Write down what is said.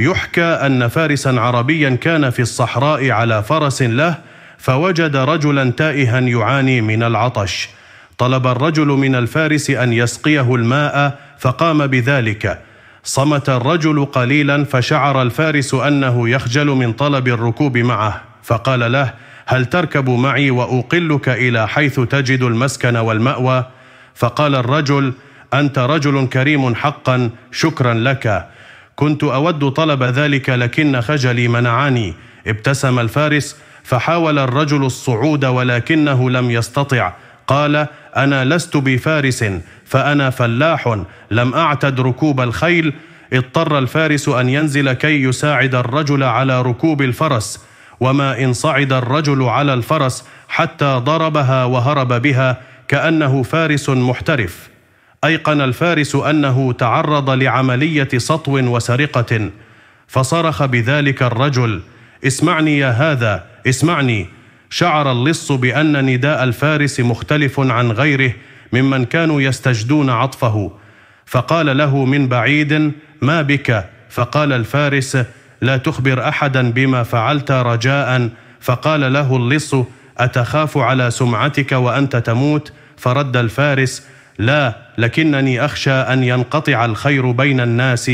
يحكى أن فارسا عربيا كان في الصحراء على فرس له فوجد رجلا تائها يعاني من العطش طلب الرجل من الفارس أن يسقيه الماء فقام بذلك صمت الرجل قليلا فشعر الفارس أنه يخجل من طلب الركوب معه فقال له هل تركب معي وأقلك إلى حيث تجد المسكن والمأوى فقال الرجل أنت رجل كريم حقا شكرا لك كنت أود طلب ذلك لكن خجلي منعني ابتسم الفارس فحاول الرجل الصعود ولكنه لم يستطع قال أنا لست بفارس فأنا فلاح لم أعتد ركوب الخيل اضطر الفارس أن ينزل كي يساعد الرجل على ركوب الفرس وما إن صعد الرجل على الفرس حتى ضربها وهرب بها كأنه فارس محترف ايقن الفارس انه تعرض لعمليه سطو وسرقه فصرخ بذلك الرجل اسمعني يا هذا اسمعني شعر اللص بان نداء الفارس مختلف عن غيره ممن كانوا يستجدون عطفه فقال له من بعيد ما بك فقال الفارس لا تخبر احدا بما فعلت رجاء فقال له اللص اتخاف على سمعتك وانت تموت فرد الفارس لا لكنني اخشى ان ينقطع الخير بين الناس